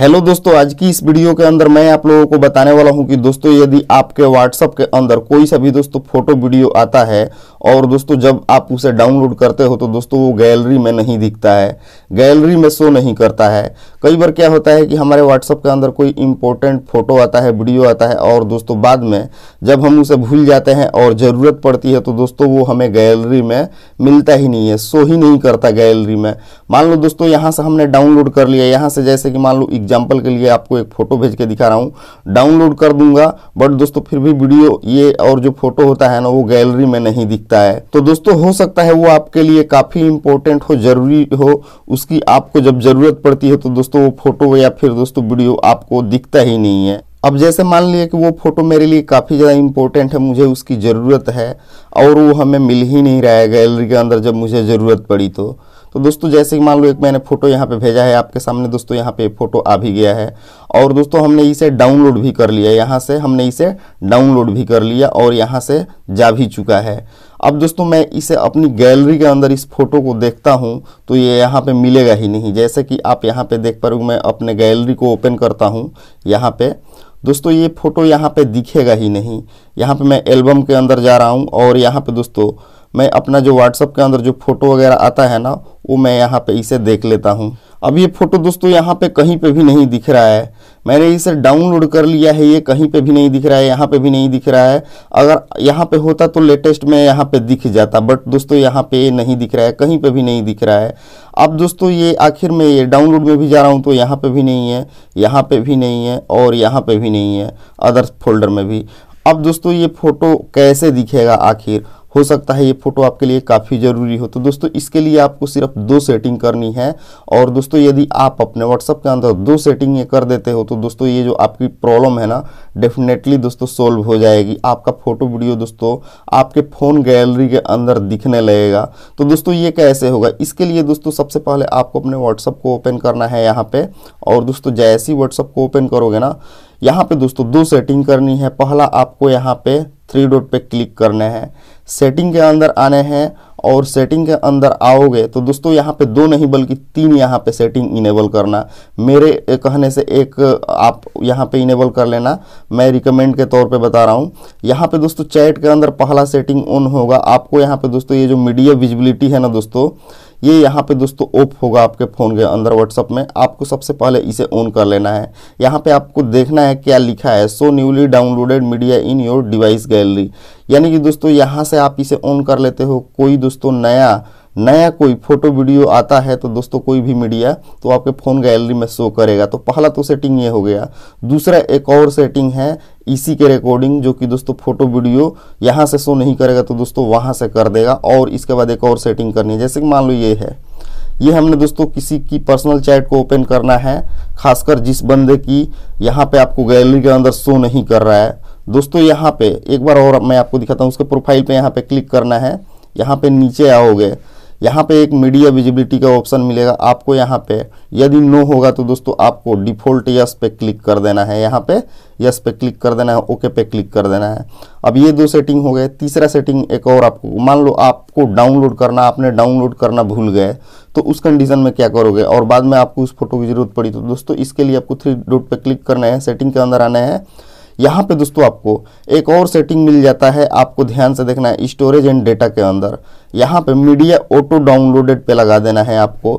hello दोस्तों आज की इस वीडियो के अंदर मैं आप लोगों को बताने वाला हूं कि दोस्तों यदि आपके व्हाट्सअप के अंदर कोई सा भी दोस्तों फोटो वीडियो आता है और दोस्तों जब आप उसे डाउनलोड करते हो तो दोस्तों वो गैलरी में नहीं दिखता है गैलरी में शो नहीं करता है कई बार क्या होता है कि हमारे व्हाट्सअप के अंदर कोई इंपॉर्टेंट फ़ोटो आता है वीडियो आता है और दोस्तों बाद में जब हम उसे भूल जाते हैं और ज़रूरत पड़ती है तो दोस्तों वो हमें गैलरी में मिलता ही नहीं है शो ही नहीं करता गैलरी में मान लो दोस्तों यहाँ से हमने डाउनलोड कर लिया यहाँ से जैसे कि मान लो एग्जाम्पल के लिए आपको एक फ़ोटो भेज के दिखा रहा हूँ डाउनलोड कर दूंगा बट दोस्तों फिर भी वीडियो ये और जो फ़ोटो होता है ना वो गैलरी में नहीं दिखता है तो दोस्तों हो सकता है वो आपके लिए काफ़ी इंपॉर्टेंट हो ज़रूरी हो उसकी आपको जब ज़रूरत पड़ती है तो दोस्तों दोस्तों फोटो या फिर दोस्तों वीडियो आपको दिखता ही नहीं है अब जैसे मान लिए कि वो फ़ोटो मेरे लिए काफ़ी ज़्यादा इम्पोर्टेंट है मुझे उसकी ज़रूरत है और वो हमें मिल ही नहीं रहा है गैलरी के अंदर जब मुझे ज़रूरत पड़ी तो तो दोस्तों जैसे कि मान लो एक मैंने फ़ोटो यहाँ पे भेजा है आपके सामने दोस्तों यहाँ पे फ़ोटो आ भी गया है और दोस्तों हमने इसे डाउनलोड भी कर लिया यहाँ से हमने इसे डाउनलोड भी कर लिया और यहाँ से जा भी चुका है अब दोस्तों मैं इसे अपनी गैलरी के अंदर इस फोटो को देखता हूँ तो ये यह यहाँ पर मिलेगा ही नहीं जैसे कि आप यहाँ पर देख पा रहे मैं अपने गैलरी को ओपन करता हूँ यहाँ पे दोस्तों ये फ़ोटो यहाँ पर दिखेगा ही नहीं यहाँ पर मैं एल्बम के अंदर जा रहा हूँ और यहाँ पर दोस्तों मैं अपना जो व्हाट्सअप के अंदर जो फ़ोटो वगैरह आता है ना वो मैं यहाँ पे इसे देख लेता हूँ अब ये फ़ोटो दोस्तों यहाँ पे कहीं पे भी नहीं दिख रहा है मैंने इसे डाउनलोड कर लिया है ये कहीं पे भी नहीं दिख रहा है यहाँ पे भी नहीं दिख रहा है अगर यहाँ पे होता तो लेटेस्ट में यहाँ पे दिख जाता बट दोस्तों यहाँ पे नहीं दिख रहा है कहीं पे भी नहीं दिख रहा है अब दोस्तों ये आखिर में ये डाउनलोड में भी जा रहा हूँ तो यहाँ पर भी नहीं है यहाँ पर भी नहीं है और यहाँ पर भी नहीं है अदर फोल्डर में भी अब दोस्तों ये फ़ोटो कैसे दिखेगा आखिर हो सकता है ये फोटो आपके लिए काफ़ी ज़रूरी हो तो दोस्तों इसके लिए आपको सिर्फ दो सेटिंग करनी है और दोस्तों यदि आप अपने व्हाट्सअप के अंदर दो सेटिंग ये कर देते हो तो दोस्तों ये जो आपकी प्रॉब्लम है ना डेफिनेटली दोस्तों सोल्व हो जाएगी आपका फोटो वीडियो दोस्तों आपके फ़ोन गैलरी के अंदर दिखने लगेगा तो दोस्तों ये कैसे होगा इसके लिए दोस्तों सबसे पहले आपको अपने व्हाट्सअप को ओपन करना है यहाँ पे और दोस्तों जैसी व्हाट्सअप को ओपन करोगे ना यहाँ पे दोस्तों दो सेटिंग करनी है पहला आपको यहाँ पे थ्री डॉट पे क्लिक करने हैं सेटिंग के अंदर आने हैं और सेटिंग के अंदर आओगे तो दोस्तों यहाँ पे दो नहीं बल्कि तीन यहाँ पे सेटिंग इनेबल करना मेरे कहने से एक आप यहाँ पे इनेबल कर लेना मैं रिकमेंड के तौर पे बता रहा हूँ यहाँ पे दोस्तों चैट के अंदर पहला सेटिंग ऑन होगा आपको यहाँ पे दोस्तों ये जो मीडिया विजिबिलिटी है ना दोस्तों ये यहाँ पे दोस्तों ऑफ होगा आपके फ़ोन के अंदर व्हाट्सअप में आपको सबसे पहले इसे ऑन कर लेना है यहाँ पे आपको देखना है क्या लिखा है so newly downloaded media in your device gallery यानी कि दोस्तों यहाँ से आप इसे ऑन कर लेते हो कोई दोस्तों नया नया कोई फोटो वीडियो आता है तो दोस्तों कोई भी मीडिया तो आपके फ़ोन गैलरी में शो करेगा तो पहला तो सेटिंग ये हो गया दूसरा एक और सेटिंग है इसी के रिकॉर्डिंग जो कि दोस्तों फोटो वीडियो यहाँ से शो नहीं करेगा तो दोस्तों वहाँ से कर देगा और इसके बाद एक और सेटिंग करनी है जैसे कि मान लो ये है ये हमने दोस्तों किसी की पर्सनल चैट को ओपन करना है खासकर जिस बंदे की यहाँ पे आपको गैलरी के अंदर शो नहीं कर रहा है दोस्तों यहाँ पे एक बार और मैं आपको दिखाता हूँ उसके प्रोफाइल पे यहाँ पे क्लिक करना है यहाँ पे नीचे आओगे यहाँ पे एक मीडिया विजिबिलिटी का ऑप्शन मिलेगा आपको यहाँ पे यदि नो होगा तो दोस्तों आपको डिफ़ॉल्ट यस पे क्लिक कर देना है यहाँ पे यस पे क्लिक कर देना है ओके पे क्लिक कर देना है अब ये दो सेटिंग हो गए तीसरा सेटिंग एक और आपको मान लो आपको डाउनलोड करना आपने डाउनलोड करना भूल गए तो उस कंडीशन में क्या करोगे और बाद में आपको उस फोटो की जरूरत पड़ी तो दोस्तों इसके लिए आपको थ्री डोट पर क्लिक करना है सेटिंग के अंदर आना है यहाँ पे दोस्तों आपको एक और सेटिंग मिल जाता है आपको ध्यान से देखना है स्टोरेज एंड डेटा के अंदर यहाँ पे मीडिया ऑटो डाउनलोडेड पे लगा देना है आपको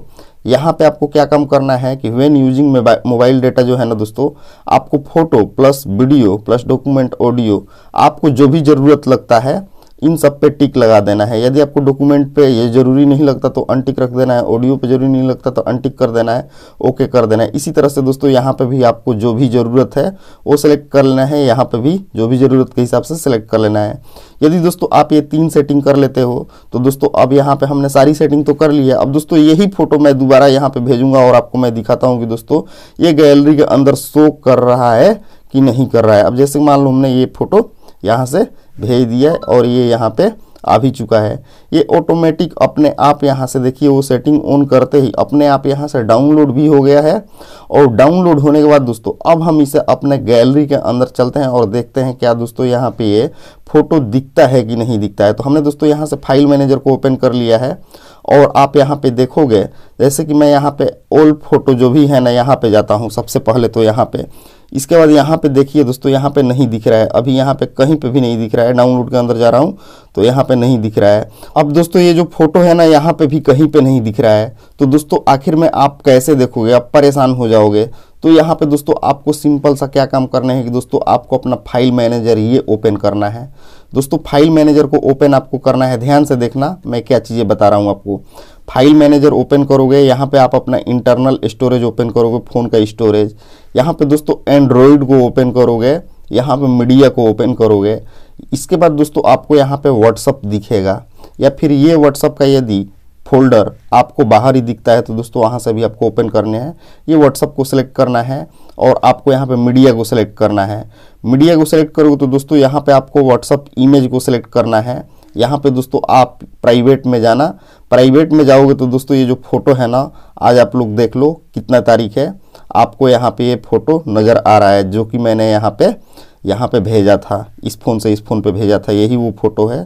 यहाँ पे आपको क्या काम करना है कि वेन यूजिंग मोबाइल डेटा जो है ना दोस्तों आपको photo plus video plus document audio आपको जो भी ज़रूरत लगता है इन सब पे टिक लगा देना है यदि आपको डॉक्यूमेंट पे ये जरूरी नहीं लगता तो अनटिक रख देना है ऑडियो पे जरूरी नहीं लगता तो अनटिक कर देना है ओके कर देना है इसी तरह से दोस्तों यहाँ पे भी आपको जो भी ज़रूरत है वो सिलेक्ट कर लेना है यहाँ पे भी जो भी ज़रूरत के हिसाब से सिलेक्ट कर लेना है यदि दोस्तों आप ये तीन सेटिंग कर लेते हो तो दोस्तों अब यहाँ पर हमने सारी सेटिंग तो कर ली है अब दोस्तों यही फ़ोटो मैं दोबारा यहाँ पर भेजूँगा और आपको मैं दिखाता हूँ कि दोस्तों ये गैलरी के अंदर शो कर रहा है कि नहीं कर रहा है अब जैसे मान लो हमने ये फ़ोटो यहाँ से भेज दिया और ये यहाँ पे आ भी चुका है ये ऑटोमेटिक अपने आप यहाँ से देखिए वो सेटिंग ऑन करते ही अपने आप यहाँ से डाउनलोड भी हो गया है और डाउनलोड होने के बाद दोस्तों अब हम इसे अपने गैलरी के अंदर चलते हैं और देखते हैं क्या दोस्तों यहाँ पे ये फोटो दिखता है कि नहीं दिखता है तो हमने दोस्तों यहाँ से फाइल मैनेजर को ओपन कर लिया है और आप यहाँ पे देखोगे जैसे कि मैं यहाँ पे ओल्ड फोटो जो भी है ना यहाँ पे जाता हूँ सबसे पहले तो यहाँ पे इसके बाद यहाँ पे देखिए दोस्तों यहाँ पे नहीं दिख रहा है अभी यहाँ पे कहीं पे भी नहीं दिख रहा है डाउनलोड के अंदर जा रहा हूँ तो यहाँ पे नहीं दिख रहा है अब दोस्तों ये जो फोटो है ना यहाँ पे भी कहीं पे नहीं दिख रहा है तो दोस्तों आखिर में आप कैसे देखोगे आप परेशान हो जाओगे तो यहाँ पे दोस्तों आपको सिंपल सा क्या काम करना है कि दोस्तों आपको अपना फाइल मैनेजर ये ओपन करना है दोस्तों फाइल मैनेजर को ओपन आपको करना है ध्यान से देखना मैं क्या चीज़ें बता रहा हूँ आपको फाइल मैनेजर ओपन करोगे यहाँ पे आप अपना इंटरनल स्टोरेज ओपन करोगे फ़ोन का स्टोरेज यहाँ पे दोस्तों एंड्रॉयड को ओपन करोगे यहाँ पे मीडिया को ओपन करोगे इसके बाद दोस्तों आपको यहाँ पे व्हाट्सअप दिखेगा या फिर ये व्हाट्सअप का यदि फोल्डर आपको बाहर ही दिखता है तो दोस्तों वहाँ से भी आपको ओपन करने हैं ये व्हाट्सअप को सिलेक्ट करना है और आपको यहाँ पे मीडिया को सिलेक्ट करना है मीडिया को सिलेक्ट करोगे तो दोस्तों यहाँ पे आपको व्हाट्सअप इमेज को सिलेक्ट करना है यहाँ पे दोस्तों आप प्राइवेट में जाना प्राइवेट में जाओगे तो दोस्तों ये जो फोटो है ना आज आप लोग देख लो कितना तारीख है आपको यहाँ पर ये फोटो नज़र आ रहा है जो कि मैंने यहाँ पर यहाँ पर भेजा था इस फ़ोन से इस फ़ोन पर भेजा था यही वो फ़ोटो है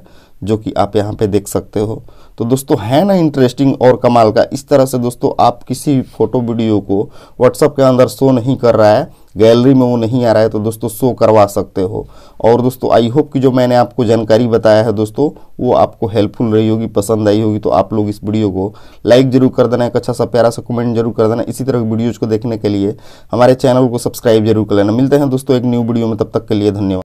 जो कि आप यहाँ पर देख सकते हो तो दोस्तों है ना इंटरेस्टिंग और कमाल का इस तरह से दोस्तों आप किसी फोटो वीडियो को व्हाट्सअप के अंदर शो नहीं कर रहा है गैलरी में वो नहीं आ रहा है तो दोस्तों शो करवा सकते हो और दोस्तों आई होप कि जो मैंने आपको जानकारी बताया है दोस्तों वो आपको हेल्पफुल रही होगी पसंद आई होगी तो आप लोग इस वीडियो को लाइक जरूर कर देना एक अच्छा सा प्यारा सा कमेंट जरूर कर देना इसी तरह की वीडियोज़ को देखने के लिए हमारे चैनल को सब्सक्राइब जरूर कर लेना मिलते हैं दोस्तों एक न्यू वीडियो में तब तक के लिए धन्यवाद